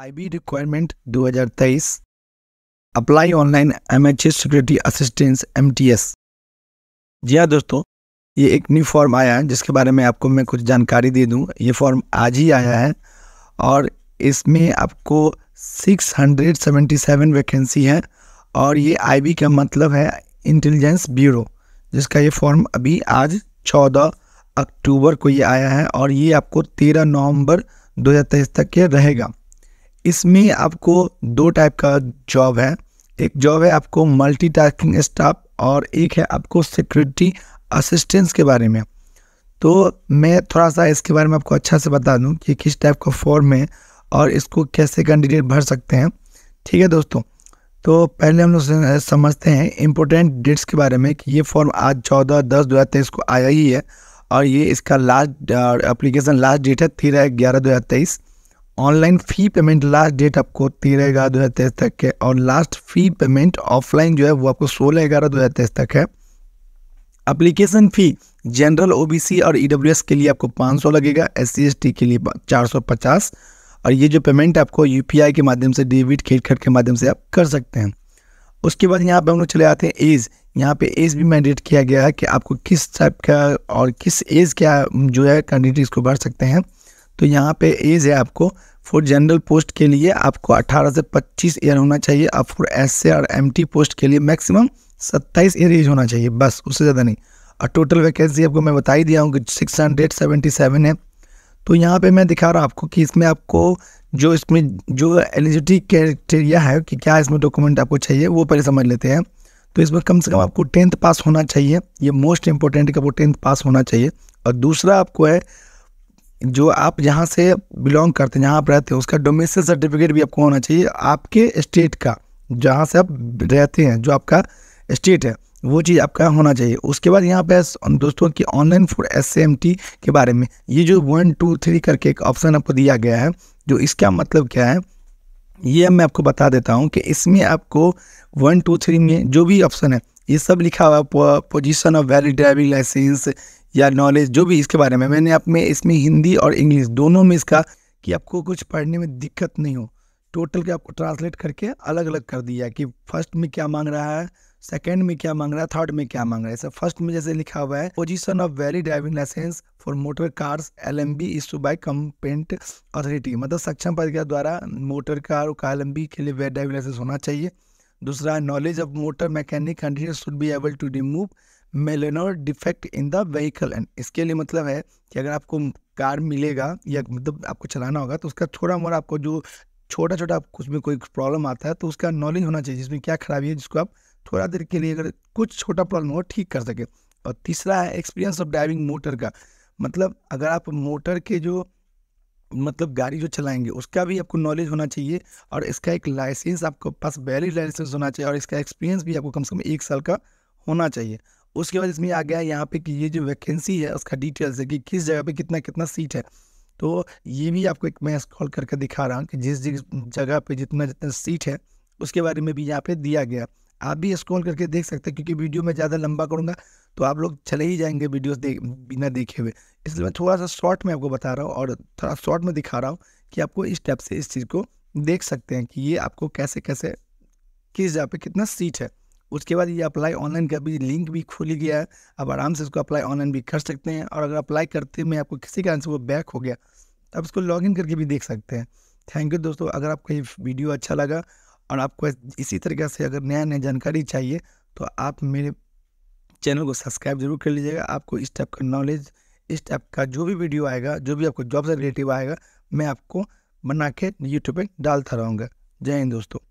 IB requirement 2023 apply online MHS security assistance MTS जी हाँ दोस्तों ये एक न्यू फॉर्म आया है जिसके बारे में आपको मैं कुछ जानकारी दे दूँ ये फॉर्म आज ही आया है और इसमें आपको 677 वैकेंसी है और ये आईबी का मतलब है इंटेलिजेंस ब्यूरो जिसका ये फॉर्म अभी आज 14 अक्टूबर को ये आया है और ये आपको 13 नवंबर 2023 तक के रहेगा इसमें आपको दो टाइप का जॉब है एक जॉब है आपको मल्टीटास्किंग स्टाफ और एक है आपको सिक्योरिटी असिस्टेंस के बारे में तो मैं थोड़ा सा इसके बारे में आपको अच्छा से बता दूं कि किस टाइप का फॉर्म है और इसको कैसे कैंडिडेट भर सकते हैं ठीक है दोस्तों तो पहले हम लोग समझते हैं इम्पोर्टेंट डेट्स के बारे में कि ये फॉर्म आज चौदह दस दो हज़ार तेईस को आया ही है और ये इसका लास्ट एप्लीकेशन लास्ट डेट है तेरह ग्यारह दो हज़ार तेईस online fee payment last date आपको तेरह ग्यारह दो हज़ार तेईस तक है और लास्ट फी पेमेंट ऑफलाइन जो है वो आपको सोलह ग्यारह दो हज़ार तेईस तक है अप्लीकेशन फ़ी जनरल ओ और ई e के लिए आपको पाँच लगेगा एस सी के लिए चार और ये जो पेमेंट आपको यू के माध्यम से डेबिट खेड के माध्यम से आप कर सकते हैं उसके बाद यहाँ पे हम लोग चले आते हैं एज यहाँ पे एज भी मैंडेट किया गया है कि आपको किस टाइप का और किस एज का जो है कैंडिडेट इसको भर सकते हैं तो यहाँ पे एज है आपको फॉर जनरल पोस्ट के लिए आपको 18 से 25 ईयर होना चाहिए और फॉर एस से और एम पोस्ट के लिए मैक्सिमम 27 ईयर एज होना चाहिए बस उससे ज़्यादा नहीं और टोटल वैकेंसी आपको मैं बता ही दिया हूँ कि सिक्स है तो यहाँ पे मैं दिखा रहा हूँ आपको कि इसमें आपको जो इसमें जो एलिजिटी क्राइटेरिया है कि क्या इसमें डॉक्यूमेंट आपको चाहिए वो पहले समझ लेते हैं तो इसमें कम से कम आपको टेंथ पास होना चाहिए ये मोस्ट इंपॉर्टेंट कि आपको टेंथ पास होना चाहिए और दूसरा आपको है जो आप जहाँ से बिलोंग करते हैं जहाँ आप रहते हैं उसका डोमेस्टिक सर्टिफिकेट भी आपको होना चाहिए आपके स्टेट का जहाँ से आप रहते हैं जो आपका स्टेट है वो चीज़ आपका होना चाहिए उसके बाद यहाँ पे दोस्तों की ऑनलाइन फॉर एस के बारे में ये जो वन टू थ्री करके एक ऑप्शन आपको दिया गया है जो इसका मतलब क्या है ये मैं आपको बता देता हूँ कि इसमें आपको वन टू थ्री में जो भी ऑप्शन है ये सब लिखा हुआ है position of valid driving licence या नॉलेज जो भी इसके बारे में मैंने अपने इसमें हिंदी और इंग्लिश दोनों में इसका कि आपको कुछ पढ़ने में दिक्कत नहीं हो टोटल के आपको ट्रांसलेट करके अलग अलग कर दिया कि फर्स्ट में क्या मांग रहा है सेकेंड में क्या मांग रहा है थर्ड में क्या मांग रहा है सर फर्स्ट में जैसे लिखा हुआ है position of valid driving licence for motor cars L M B issue by competent authority मतलब सक्षम पद द्वारा मोटर कार और एल एम बी के लिए वैली ड्राइविंग लाइसेंस होना चाहिए दूसरा knowledge of motor mechanic condition should be able to remove minor defect in the vehicle and इसके लिए मतलब है कि अगर आपको कार मिलेगा या मतलब आपको चलाना होगा तो उसका थोड़ा मोड़ा आपको जो छोटा छोटा उसमें कोई प्रॉब्लम आता है तो उसका नॉलेज होना चाहिए जिसमें क्या खराबी है जिसको आप थोड़ा देर के लिए अगर कुछ छोटा प्रॉब्लम हो ठीक कर सके और तीसरा है एक्सपीरियंस ऑफ ड्राइविंग मोटर का मतलब अगर आप मोटर के जो मतलब गाड़ी जो चलाएंगे उसका भी आपको नॉलेज होना चाहिए और इसका एक लाइसेंस आपको पास वैलिड लाइसेंस होना चाहिए और इसका एक्सपीरियंस भी आपको कम से कम एक साल का होना चाहिए उसके बाद इसमें आ गया यहाँ पे कि ये जो वैकेंसी है उसका डिटेल्स है कि किस जगह पे कितना कितना सीट है तो ये भी आपको एक मैं स्क्रॉल करके दिखा रहा हूँ कि जिस जिस जगह पे जितना जितना सीट है उसके बारे में भी यहाँ पे दिया गया आप भी स्क्रॉल करके देख सकते हैं क्योंकि वीडियो में ज़्यादा लंबा करूँगा तो आप लोग चले ही जाएंगे वीडियो देख बिना देखे हुए इसलिए मैं थोड़ा सा शॉर्ट में आपको बता रहा हूँ और थोड़ा शॉर्ट में दिखा रहा हूँ कि आपको इस टाइप से इस चीज़ को देख सकते हैं कि ये आपको कैसे कैसे किस जगह पर कितना सीट है उसके बाद ये अप्लाई ऑनलाइन का भी लिंक भी खोली गया है आप आराम से इसको अप्लाई ऑनलाइन भी कर सकते हैं और अगर अप्लाई करते में आपको किसी कारण से वो बैक हो गया तो आप इसको लॉगिन करके भी देख सकते हैं थैंक यू दोस्तों अगर आपको ये वीडियो अच्छा लगा और आपको इसी तरीके से अगर नया नया जानकारी चाहिए तो आप मेरे चैनल को सब्सक्राइब जरूर कर लीजिएगा आपको इस टाइप का नॉलेज इस टाइप का जो भी वीडियो आएगा जो भी आपको जॉब से रिलेटिव आएगा मैं आपको बना के यूट्यूब पर डालता रहूँगा जय हिंद दोस्तों